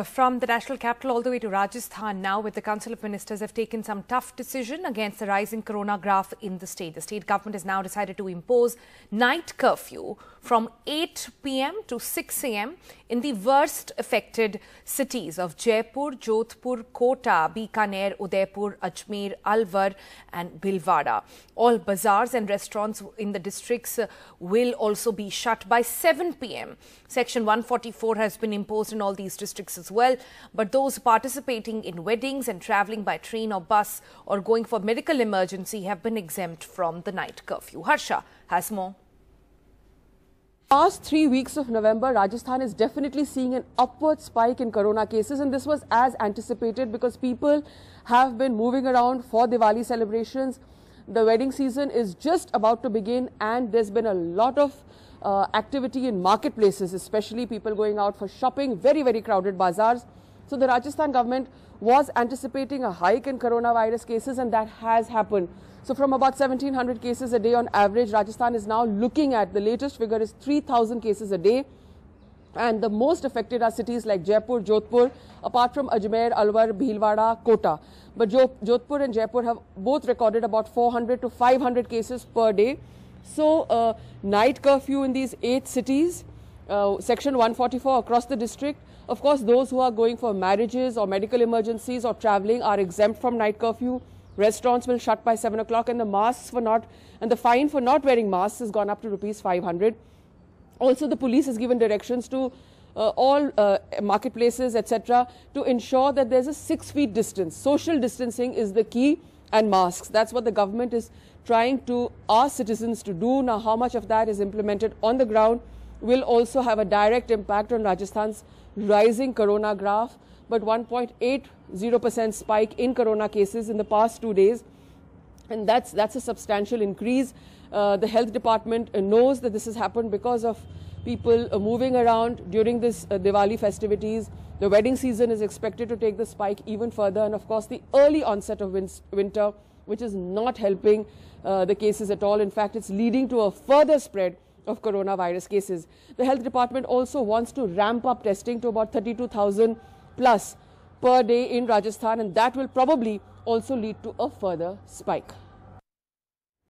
Uh, from the national capital all the way to Rajasthan now with the Council of Ministers have taken some tough decision against the rising corona graph in the state. The state government has now decided to impose night curfew from 8 pm to 6 am in the worst affected cities of Jaipur, Jodhpur, Kota, Bikaner, Udaipur, Ajmer, Alwar and Bilwada, All bazaars and restaurants in the districts uh, will also be shut by 7 pm. Section 144 has been imposed in all these districts as well, but those participating in weddings and traveling by train or bus or going for medical emergency have been exempt from the night curfew. Harsha has more. Past three weeks of November, Rajasthan is definitely seeing an upward spike in corona cases and this was as anticipated because people have been moving around for Diwali celebrations. The wedding season is just about to begin and there's been a lot of uh, activity in marketplaces, especially people going out for shopping, very, very crowded bazaars. So the Rajasthan government was anticipating a hike in coronavirus cases and that has happened. So from about 1700 cases a day on average, Rajasthan is now looking at the latest figure is 3000 cases a day. And the most affected are cities like Jaipur, Jodhpur, apart from Ajmer, Alwar, Bhilwara, Kota. But Jodhpur and Jaipur have both recorded about 400 to 500 cases per day. So uh, night curfew in these eight cities uh, section 144 across the district. Of course, those who are going for marriages or medical emergencies or traveling are exempt from night curfew. Restaurants will shut by 7 o'clock and the masks for not, and the fine for not wearing masks has gone up to rupees 500. Also, the police has given directions to uh, all uh, marketplaces, etc., to ensure that there's a six feet distance. Social distancing is the key and masks. That's what the government is trying to ask citizens to do. Now, how much of that is implemented on the ground? will also have a direct impact on Rajasthan's rising corona graph. But 1.80% spike in corona cases in the past two days, and that's that's a substantial increase. Uh, the health department knows that this has happened because of people uh, moving around during this uh, Diwali festivities. The wedding season is expected to take the spike even further, and of course, the early onset of win winter, which is not helping uh, the cases at all. In fact, it's leading to a further spread of coronavirus cases. The health department also wants to ramp up testing to about 32,000 plus per day in Rajasthan and that will probably also lead to a further spike.